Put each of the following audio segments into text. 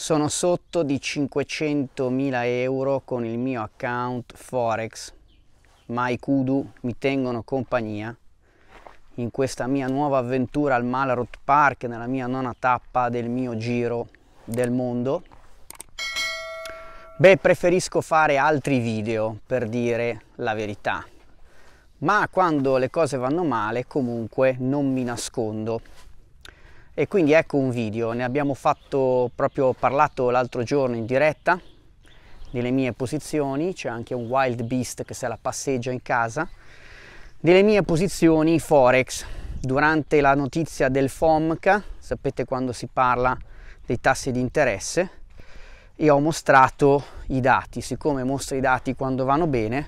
sono sotto di 500.000 euro con il mio account Forex, ma Kudu mi tengono compagnia in questa mia nuova avventura al Malarot Park, nella mia nona tappa del mio giro del mondo. Beh, preferisco fare altri video per dire la verità, ma quando le cose vanno male comunque non mi nascondo e quindi ecco un video, ne abbiamo fatto proprio parlato l'altro giorno in diretta delle mie posizioni, c'è anche un wild beast che se la passeggia in casa, delle mie posizioni forex. Durante la notizia del FOMCA, sapete quando si parla dei tassi di interesse, e ho mostrato i dati, siccome mostro i dati quando vanno bene,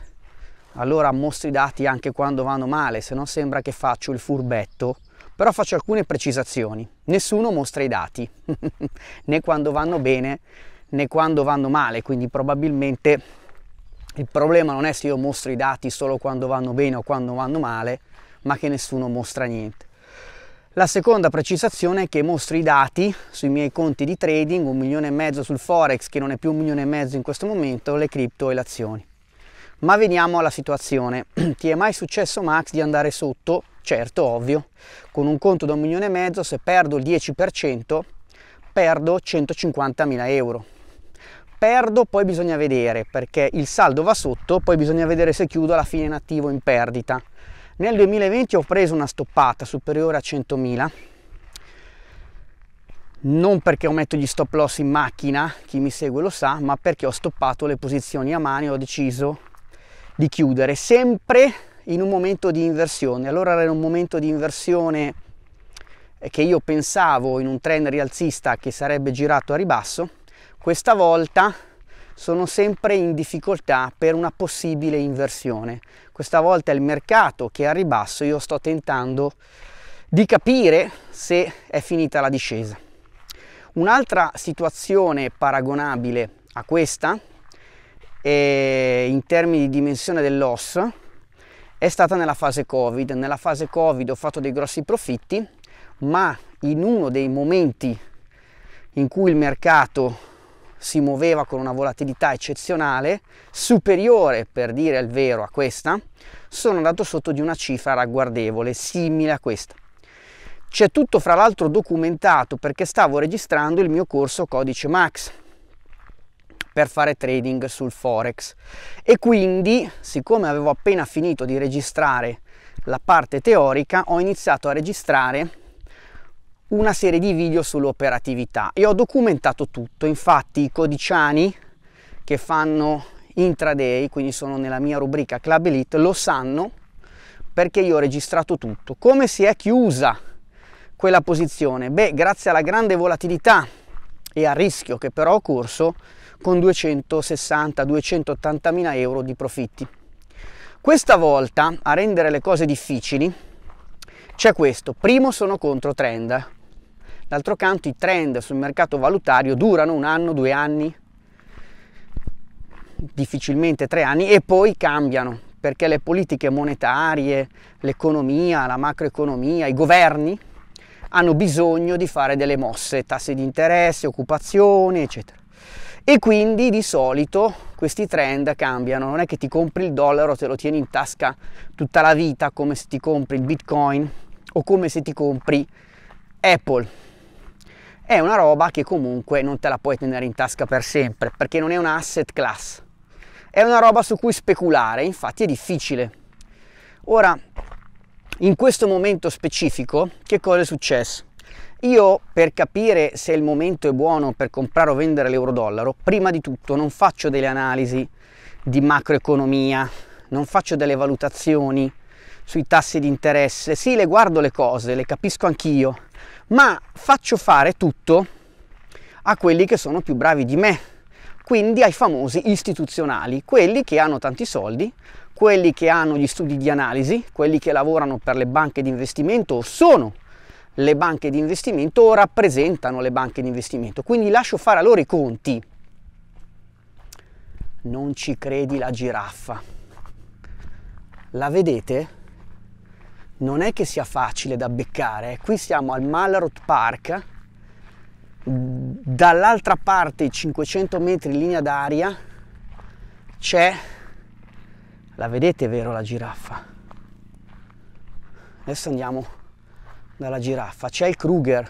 allora mostro i dati anche quando vanno male, se no sembra che faccio il furbetto però faccio alcune precisazioni. Nessuno mostra i dati, né quando vanno bene né quando vanno male, quindi probabilmente il problema non è se io mostro i dati solo quando vanno bene o quando vanno male, ma che nessuno mostra niente. La seconda precisazione è che mostro i dati sui miei conti di trading, un milione e mezzo sul forex che non è più un milione e mezzo in questo momento, le cripto e le azioni. Ma veniamo alla situazione. Ti è mai successo, Max, di andare sotto? Certo, ovvio. Con un conto da un milione e mezzo, se perdo il 10%, perdo 150.000 euro. Perdo, poi bisogna vedere, perché il saldo va sotto, poi bisogna vedere se chiudo alla fine in attivo in perdita. Nel 2020 ho preso una stoppata superiore a 100.000 non perché ho messo gli stop loss in macchina, chi mi segue lo sa, ma perché ho stoppato le posizioni a mano e ho deciso di chiudere, sempre in un momento di inversione. Allora era un momento di inversione eh, che io pensavo in un trend rialzista che sarebbe girato a ribasso, questa volta sono sempre in difficoltà per una possibile inversione. Questa volta è il mercato che è a ribasso, io sto tentando di capire se è finita la discesa. Un'altra situazione paragonabile a questa eh, in termini di dimensione dell'osso è stata nella fase Covid. Nella fase Covid ho fatto dei grossi profitti, ma in uno dei momenti in cui il mercato si muoveva con una volatilità eccezionale, superiore per dire il vero a questa, sono andato sotto di una cifra ragguardevole, simile a questa. C'è tutto fra l'altro documentato perché stavo registrando il mio corso codice Max, per fare trading sul forex e quindi siccome avevo appena finito di registrare la parte teorica ho iniziato a registrare una serie di video sull'operatività e ho documentato tutto infatti i codiciani che fanno intraday quindi sono nella mia rubrica club elite lo sanno perché io ho registrato tutto come si è chiusa quella posizione beh grazie alla grande volatilità e al rischio che però ho corso con 260-280 mila euro di profitti. Questa volta a rendere le cose difficili c'è questo, primo sono contro trend, d'altro canto i trend sul mercato valutario durano un anno, due anni, difficilmente tre anni e poi cambiano perché le politiche monetarie, l'economia, la macroeconomia, i governi hanno bisogno di fare delle mosse, tassi di interesse, occupazione, eccetera e quindi di solito questi trend cambiano, non è che ti compri il dollaro, te lo tieni in tasca tutta la vita come se ti compri il bitcoin o come se ti compri Apple. È una roba che comunque non te la puoi tenere in tasca per sempre perché non è un asset class. È una roba su cui speculare, infatti è difficile. Ora, in questo momento specifico, che cosa è successo? Io per capire se il momento è buono per comprare o vendere l'euro-dollaro, prima di tutto non faccio delle analisi di macroeconomia, non faccio delle valutazioni sui tassi di interesse. Sì, le guardo le cose, le capisco anch'io, ma faccio fare tutto a quelli che sono più bravi di me, quindi ai famosi istituzionali, quelli che hanno tanti soldi, quelli che hanno gli studi di analisi, quelli che lavorano per le banche di investimento o sono le banche di investimento o rappresentano le banche di investimento. Quindi lascio fare a loro i conti. Non ci credi la giraffa. La vedete? Non è che sia facile da beccare. Eh. Qui siamo al Malarot Park. Dall'altra parte, 500 metri in linea d'aria, c'è... La vedete vero la giraffa? Adesso andiamo dalla giraffa. C'è il Kruger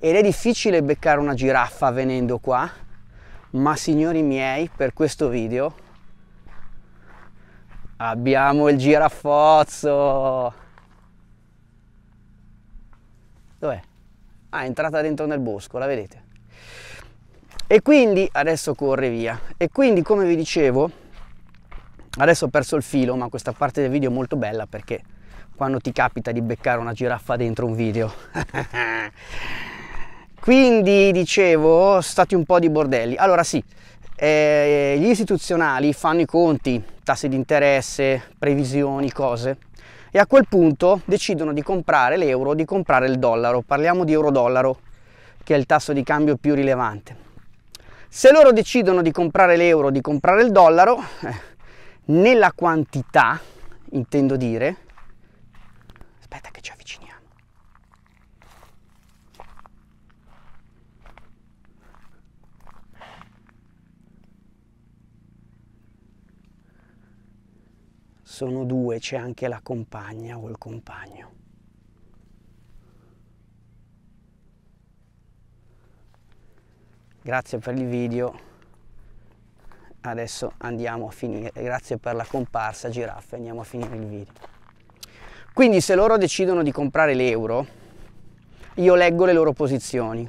ed è difficile beccare una giraffa venendo qua, ma signori miei, per questo video abbiamo il giraffozzo. Dov'è? Ah, è entrata dentro nel bosco, la vedete? E quindi adesso corre via. E quindi, come vi dicevo, adesso ho perso il filo, ma questa parte del video è molto bella perché quando ti capita di beccare una giraffa dentro un video. Quindi dicevo, stati un po' di bordelli. Allora sì, eh, gli istituzionali fanno i conti, tassi di interesse, previsioni, cose e a quel punto decidono di comprare l'euro, di comprare il dollaro. Parliamo di euro-dollaro, che è il tasso di cambio più rilevante. Se loro decidono di comprare l'euro, di comprare il dollaro, eh, nella quantità, intendo dire, Aspetta che ci avviciniamo. Sono due, c'è anche la compagna o il compagno. Grazie per il video adesso andiamo a finire grazie per la comparsa giraffe andiamo a finire il video quindi se loro decidono di comprare l'euro, io leggo le loro posizioni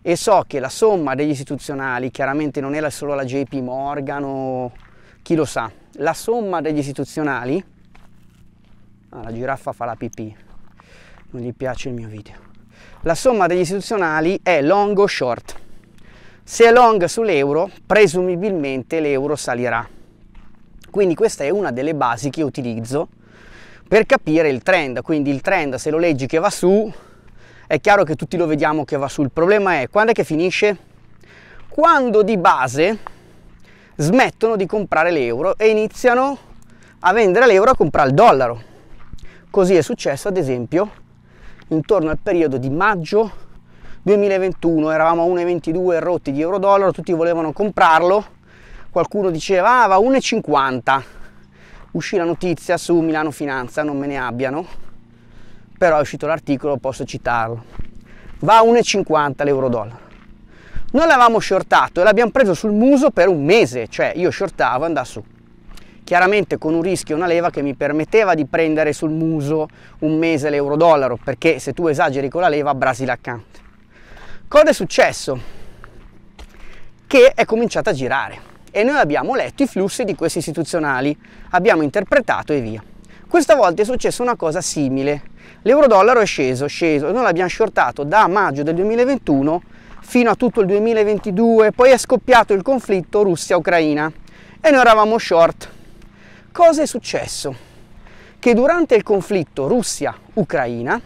e so che la somma degli istituzionali, chiaramente non è solo la JP Morgan o chi lo sa, la somma degli istituzionali, ah, la giraffa fa la pipì, non gli piace il mio video, la somma degli istituzionali è long o short. Se è long sull'euro, presumibilmente l'euro salirà. Quindi questa è una delle basi che utilizzo per capire il trend. Quindi il trend se lo leggi che va su, è chiaro che tutti lo vediamo che va su. Il problema è quando è che finisce? Quando di base smettono di comprare l'euro e iniziano a vendere l'euro a comprare il dollaro. Così è successo ad esempio intorno al periodo di maggio 2021, eravamo a 1,22 rotti di euro dollaro, tutti volevano comprarlo, qualcuno diceva ah, va 1,50 uscì la notizia su Milano Finanza, non me ne abbiano, però è uscito l'articolo, posso citarlo. Va a 1,50 l'euro dollaro. Noi l'avevamo shortato e l'abbiamo preso sul muso per un mese, cioè io shortavo e andavo su. Chiaramente con un rischio e una leva che mi permetteva di prendere sul muso un mese l'euro dollaro, perché se tu esageri con la leva brasilaccante. Cosa è successo? Che è cominciata a girare e noi abbiamo letto i flussi di questi istituzionali, abbiamo interpretato e via. Questa volta è successa una cosa simile. L'euro-dollaro è sceso, sceso, noi l'abbiamo shortato da maggio del 2021 fino a tutto il 2022, poi è scoppiato il conflitto Russia-Ucraina e noi eravamo short. Cosa è successo? Che durante il conflitto Russia-Ucraina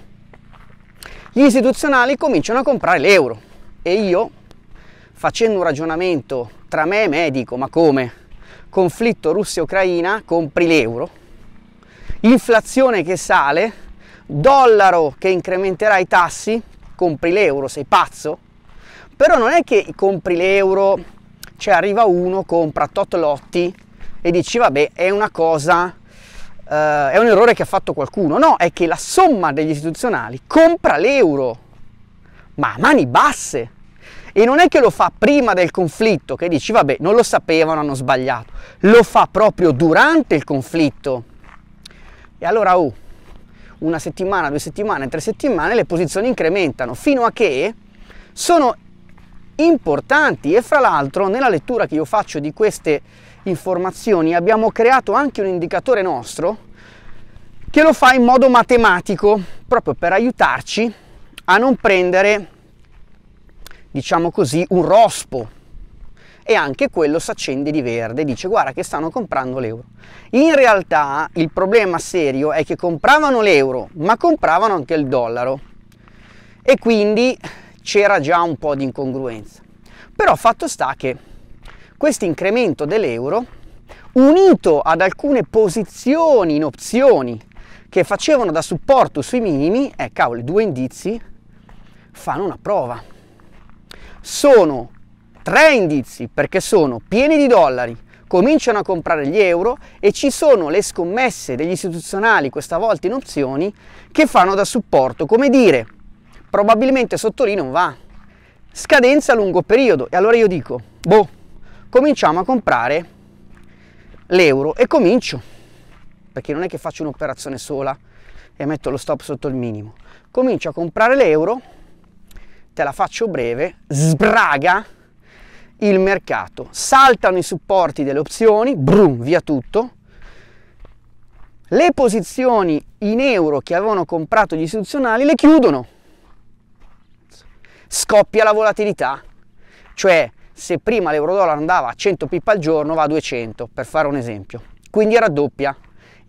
gli istituzionali cominciano a comprare l'euro e io facendo un ragionamento tra me e me dico ma come? Conflitto Russia-Ucraina, compri l'euro, inflazione che sale, dollaro che incrementerà i tassi, compri l'euro, sei pazzo? Però non è che compri l'euro, cioè arriva uno, compra tot lotti e dici vabbè è una cosa Uh, è un errore che ha fatto qualcuno, no, è che la somma degli istituzionali compra l'euro, ma a mani basse. E non è che lo fa prima del conflitto, che dici vabbè non lo sapevano, hanno sbagliato, lo fa proprio durante il conflitto. E allora uh, una settimana, due settimane, tre settimane le posizioni incrementano fino a che sono importanti e fra l'altro nella lettura che io faccio di queste informazioni abbiamo creato anche un indicatore nostro che lo fa in modo matematico proprio per aiutarci a non prendere diciamo così, un rospo e anche quello si accende di verde, dice guarda che stanno comprando l'euro. In realtà il problema serio è che compravano l'euro, ma compravano anche il dollaro e quindi c'era già un po' di incongruenza. Però fatto sta che questo incremento dell'euro, unito ad alcune posizioni in opzioni che facevano da supporto sui minimi, eh cavolo, due indizi fanno una prova sono tre indizi perché sono pieni di dollari, cominciano a comprare gli euro e ci sono le scommesse degli istituzionali, questa volta in opzioni, che fanno da supporto. Come dire, probabilmente sotto lì non va. Scadenza a lungo periodo. E allora io dico, boh, cominciamo a comprare l'euro e comincio. Perché non è che faccio un'operazione sola e metto lo stop sotto il minimo. Comincio a comprare l'euro te la faccio breve, sbraga il mercato. Saltano i supporti delle opzioni, brum, via tutto. Le posizioni in euro che avevano comprato gli istituzionali le chiudono. Scoppia la volatilità, cioè se prima l'euro-dollaro andava a 100 pip al giorno va a 200, per fare un esempio. Quindi raddoppia.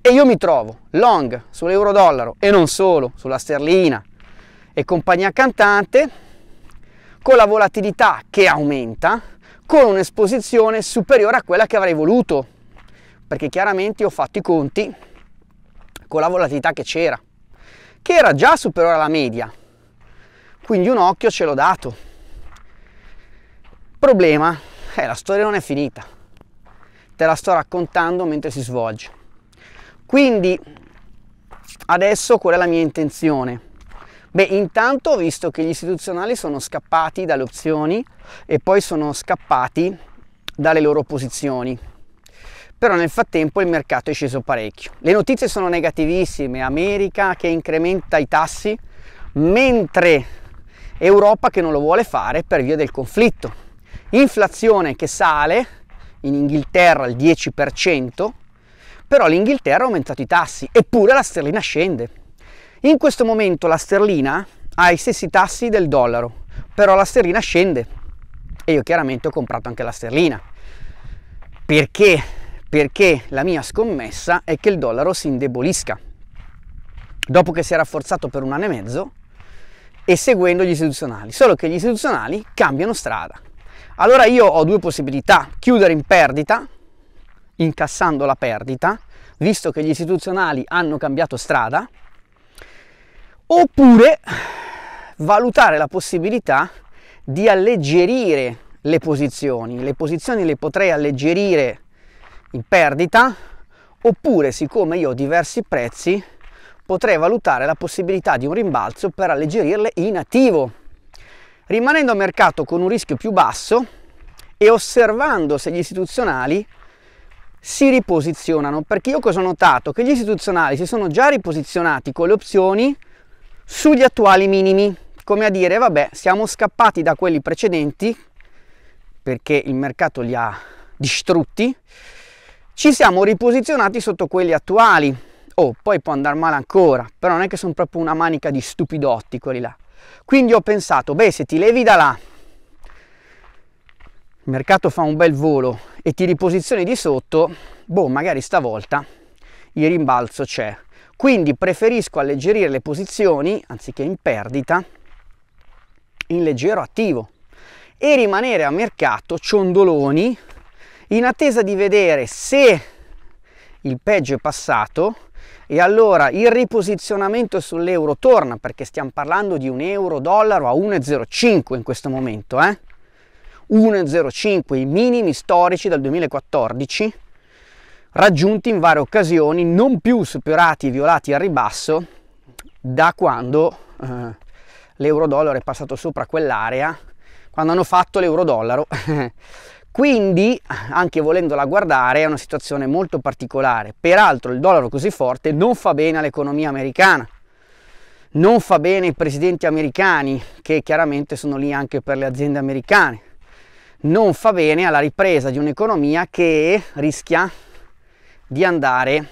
E io mi trovo long sull'euro-dollaro e non solo, sulla sterlina e compagnia cantante con la volatilità che aumenta, con un'esposizione superiore a quella che avrei voluto, perché chiaramente ho fatto i conti con la volatilità che c'era, che era già superiore alla media, quindi un occhio ce l'ho dato. Problema, è eh, la storia non è finita, te la sto raccontando mentre si svolge. Quindi adesso qual è la mia intenzione? Beh, intanto ho visto che gli istituzionali sono scappati dalle opzioni e poi sono scappati dalle loro posizioni. Però nel frattempo il mercato è sceso parecchio. Le notizie sono negativissime, America che incrementa i tassi, mentre Europa che non lo vuole fare per via del conflitto. Inflazione che sale, in Inghilterra al 10%, però l'Inghilterra ha aumentato i tassi, eppure la sterlina scende. In questo momento la sterlina ha i stessi tassi del dollaro, però la sterlina scende e io chiaramente ho comprato anche la sterlina. Perché? Perché la mia scommessa è che il dollaro si indebolisca. Dopo che si è rafforzato per un anno e mezzo, e seguendo gli istituzionali, solo che gli istituzionali cambiano strada. Allora io ho due possibilità, chiudere in perdita, incassando la perdita, visto che gli istituzionali hanno cambiato strada, oppure valutare la possibilità di alleggerire le posizioni. Le posizioni le potrei alleggerire in perdita oppure siccome io ho diversi prezzi potrei valutare la possibilità di un rimbalzo per alleggerirle in attivo. Rimanendo a mercato con un rischio più basso e osservando se gli istituzionali si riposizionano perché io cosa ho notato? Che gli istituzionali si sono già riposizionati con le opzioni sugli attuali minimi, come a dire vabbè siamo scappati da quelli precedenti perché il mercato li ha distrutti, ci siamo riposizionati sotto quelli attuali. Oh, poi può andare male ancora, però non è che sono proprio una manica di stupidotti quelli là. Quindi ho pensato, beh, se ti levi da là, il mercato fa un bel volo e ti riposizioni di sotto, boh, magari stavolta il rimbalzo c'è. Quindi preferisco alleggerire le posizioni, anziché in perdita, in leggero attivo e rimanere a mercato ciondoloni in attesa di vedere se il peggio è passato e allora il riposizionamento sull'euro torna perché stiamo parlando di un euro dollaro a 1,05 in questo momento eh? 1,05 i minimi storici dal 2014 raggiunti in varie occasioni, non più superati e violati al ribasso da quando eh, l'euro-dollaro è passato sopra quell'area, quando hanno fatto l'euro-dollaro. Quindi, anche volendola guardare, è una situazione molto particolare. Peraltro il dollaro così forte non fa bene all'economia americana, non fa bene ai presidenti americani, che chiaramente sono lì anche per le aziende americane, non fa bene alla ripresa di un'economia che rischia di andare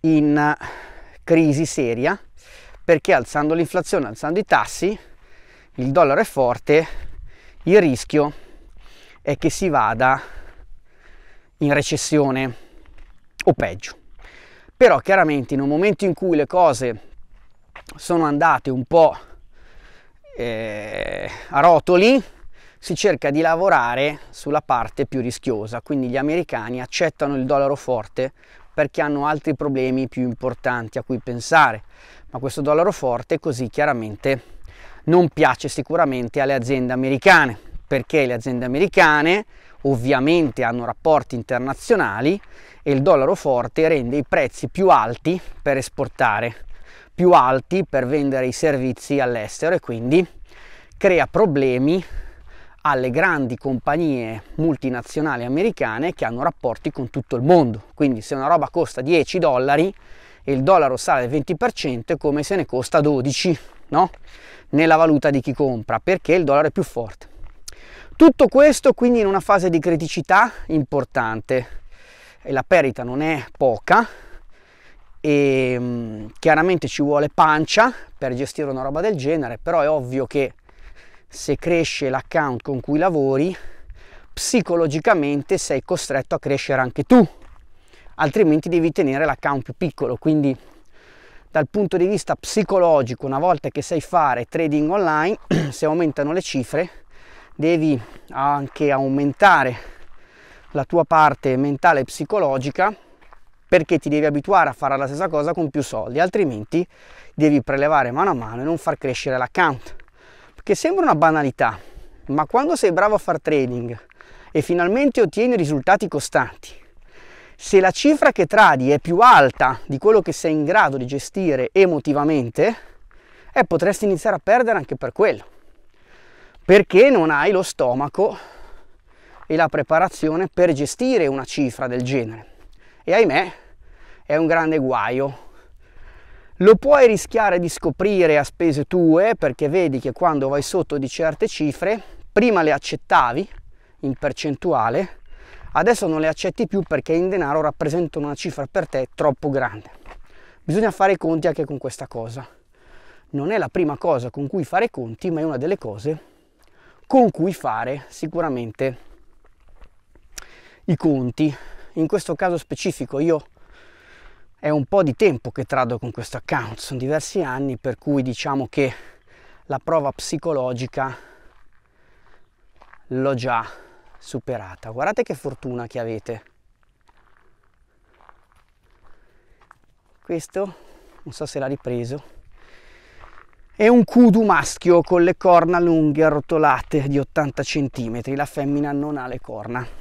in eh, crisi seria perché alzando l'inflazione, alzando i tassi, il dollaro è forte, il rischio è che si vada in recessione o peggio. Però chiaramente in un momento in cui le cose sono andate un po' eh, a rotoli, si cerca di lavorare sulla parte più rischiosa, quindi gli americani accettano il dollaro forte perché hanno altri problemi più importanti a cui pensare, ma questo dollaro forte così chiaramente non piace sicuramente alle aziende americane, perché le aziende americane ovviamente hanno rapporti internazionali e il dollaro forte rende i prezzi più alti per esportare, più alti per vendere i servizi all'estero e quindi crea problemi alle grandi compagnie multinazionali americane che hanno rapporti con tutto il mondo. Quindi se una roba costa 10 dollari e il dollaro sale del 20% è come se ne costa 12, no? Nella valuta di chi compra, perché il dollaro è più forte. Tutto questo quindi in una fase di criticità importante e la perdita non è poca e chiaramente ci vuole pancia per gestire una roba del genere, però è ovvio che se cresce l'account con cui lavori, psicologicamente sei costretto a crescere anche tu, altrimenti devi tenere l'account più piccolo. Quindi dal punto di vista psicologico, una volta che sai fare trading online, se aumentano le cifre, devi anche aumentare la tua parte mentale e psicologica perché ti devi abituare a fare la stessa cosa con più soldi, altrimenti devi prelevare mano a mano e non far crescere l'account che sembra una banalità, ma quando sei bravo a far trading e finalmente ottieni risultati costanti, se la cifra che tradi è più alta di quello che sei in grado di gestire emotivamente, eh, potresti iniziare a perdere anche per quello, perché non hai lo stomaco e la preparazione per gestire una cifra del genere. E ahimè, è un grande guaio lo puoi rischiare di scoprire a spese tue perché vedi che quando vai sotto di certe cifre, prima le accettavi in percentuale, adesso non le accetti più perché in denaro rappresentano una cifra per te troppo grande. Bisogna fare i conti anche con questa cosa. Non è la prima cosa con cui fare conti, ma è una delle cose con cui fare sicuramente i conti. In questo caso specifico io è un po' di tempo che trado con questo account, sono diversi anni, per cui diciamo che la prova psicologica l'ho già superata. Guardate che fortuna che avete. Questo, non so se l'ha ripreso, è un kudu maschio con le corna lunghe arrotolate di 80 cm, la femmina non ha le corna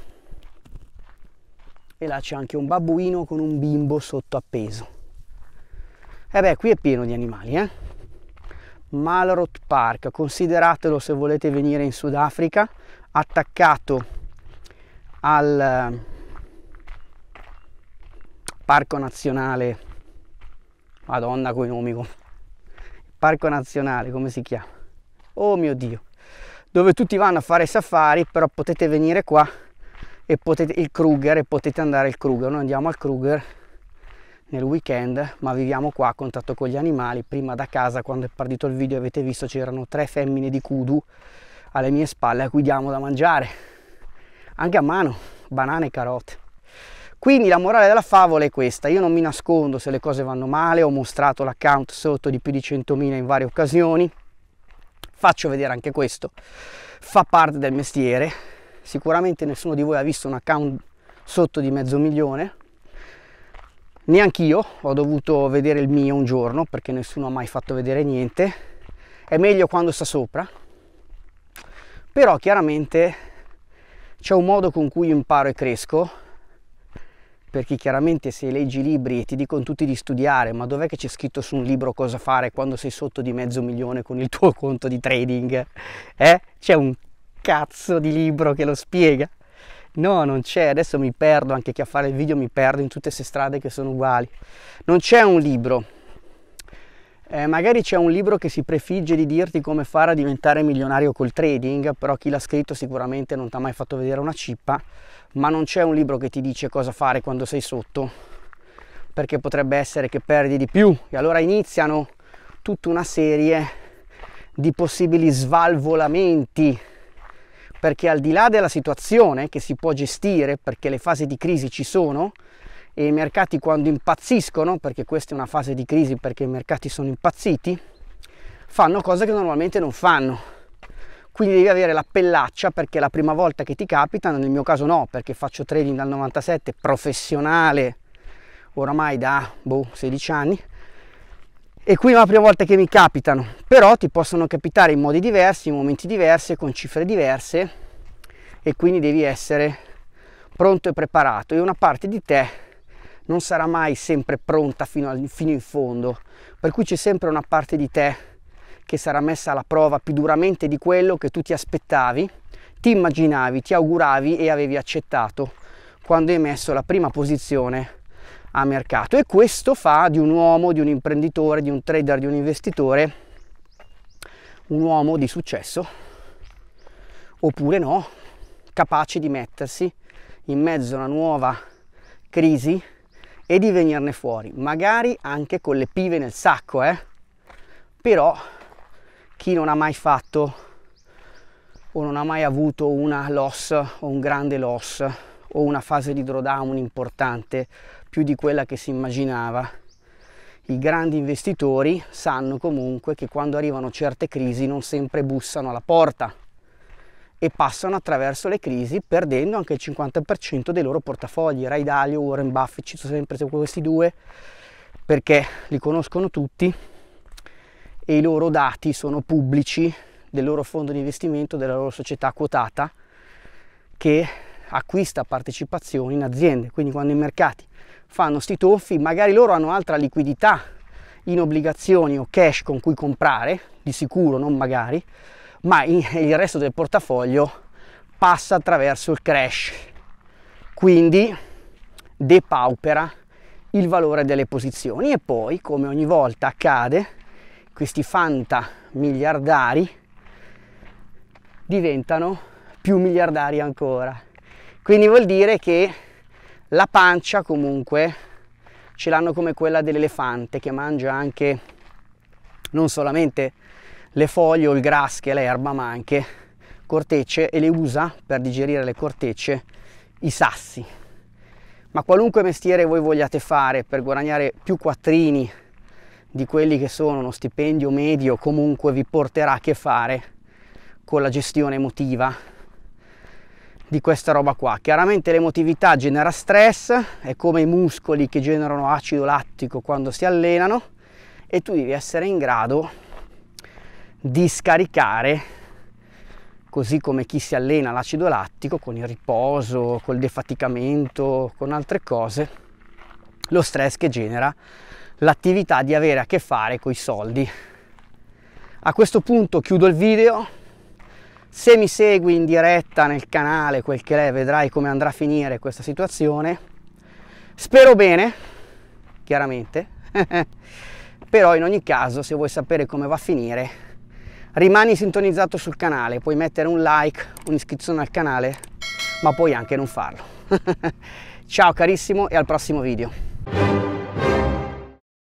e là c'è anche un babbuino con un bimbo sotto appeso. E eh beh, qui è pieno di animali, eh? Malrot Park, consideratelo se volete venire in Sudafrica, attaccato al eh, Parco Nazionale, Madonna coi nomi, Parco Nazionale, come si chiama? Oh mio Dio, dove tutti vanno a fare safari, però potete venire qua e potete il Kruger e potete andare al Kruger. Noi andiamo al Kruger nel weekend, ma viviamo qua a contatto con gli animali. Prima da casa, quando è partito il video, avete visto c'erano tre femmine di kudu alle mie spalle a cui diamo da mangiare, anche a mano, banane e carote. Quindi la morale della favola è questa, io non mi nascondo se le cose vanno male, ho mostrato l'account sotto di più di 100.000 in varie occasioni, faccio vedere anche questo, fa parte del mestiere, sicuramente nessuno di voi ha visto un account sotto di mezzo milione, neanche io ho dovuto vedere il mio un giorno perché nessuno ha mai fatto vedere niente, è meglio quando sta sopra, però chiaramente c'è un modo con cui imparo e cresco perché chiaramente se leggi i libri e ti dicono tutti di studiare, ma dov'è che c'è scritto su un libro cosa fare quando sei sotto di mezzo milione con il tuo conto di trading? Eh? C'è un cazzo di libro che lo spiega. No, non c'è, adesso mi perdo, anche chi a fare il video mi perdo in tutte queste strade che sono uguali. Non c'è un libro. Eh, magari c'è un libro che si prefigge di dirti come fare a diventare milionario col trading, però chi l'ha scritto sicuramente non ti ha mai fatto vedere una cippa, ma non c'è un libro che ti dice cosa fare quando sei sotto, perché potrebbe essere che perdi di più. E allora iniziano tutta una serie di possibili svalvolamenti perché al di là della situazione che si può gestire, perché le fasi di crisi ci sono, e i mercati quando impazziscono, perché questa è una fase di crisi perché i mercati sono impazziti, fanno cose che normalmente non fanno. Quindi devi avere la pellaccia perché la prima volta che ti capita, nel mio caso no, perché faccio trading dal 97 professionale, oramai da boh, 16 anni, e qui è la prima volta che mi capitano però ti possono capitare in modi diversi in momenti diversi con cifre diverse e quindi devi essere pronto e preparato e una parte di te non sarà mai sempre pronta fino, al, fino in fondo per cui c'è sempre una parte di te che sarà messa alla prova più duramente di quello che tu ti aspettavi ti immaginavi ti auguravi e avevi accettato quando hai messo la prima posizione a mercato e questo fa di un uomo, di un imprenditore, di un trader, di un investitore un uomo di successo oppure no, capace di mettersi in mezzo a una nuova crisi e di venirne fuori, magari anche con le pive nel sacco, eh? però chi non ha mai fatto o non ha mai avuto una loss o un grande loss o una fase di drawdown importante più di quella che si immaginava. I grandi investitori sanno comunque che quando arrivano certe crisi non sempre bussano alla porta e passano attraverso le crisi perdendo anche il 50% dei loro portafogli. Ray Dalio, Warren Buffett, ci sono sempre questi due perché li conoscono tutti e i loro dati sono pubblici del loro fondo di investimento, della loro società quotata che acquista partecipazioni in aziende. Quindi quando i mercati fanno sti toffi, magari loro hanno altra liquidità in obbligazioni o cash con cui comprare, di sicuro, non magari, ma il resto del portafoglio passa attraverso il crash, quindi depaupera il valore delle posizioni e poi, come ogni volta accade, questi fanta miliardari diventano più miliardari ancora. Quindi vuol dire che la pancia comunque ce l'hanno come quella dell'elefante che mangia anche non solamente le foglie o il gras che è l'erba ma anche cortecce e le usa per digerire le cortecce i sassi. Ma qualunque mestiere voi vogliate fare per guadagnare più quattrini di quelli che sono uno stipendio medio comunque vi porterà a che fare con la gestione emotiva di questa roba qua. Chiaramente l'emotività genera stress, è come i muscoli che generano acido lattico quando si allenano e tu devi essere in grado di scaricare così come chi si allena l'acido lattico con il riposo, col defaticamento, con altre cose, lo stress che genera l'attività di avere a che fare con i soldi. A questo punto chiudo il video, se mi segui in diretta nel canale, quel che è, vedrai come andrà a finire questa situazione. Spero bene, chiaramente. Però in ogni caso, se vuoi sapere come va a finire, rimani sintonizzato sul canale, puoi mettere un like, un'iscrizione al canale, ma puoi anche non farlo. Ciao carissimo e al prossimo video.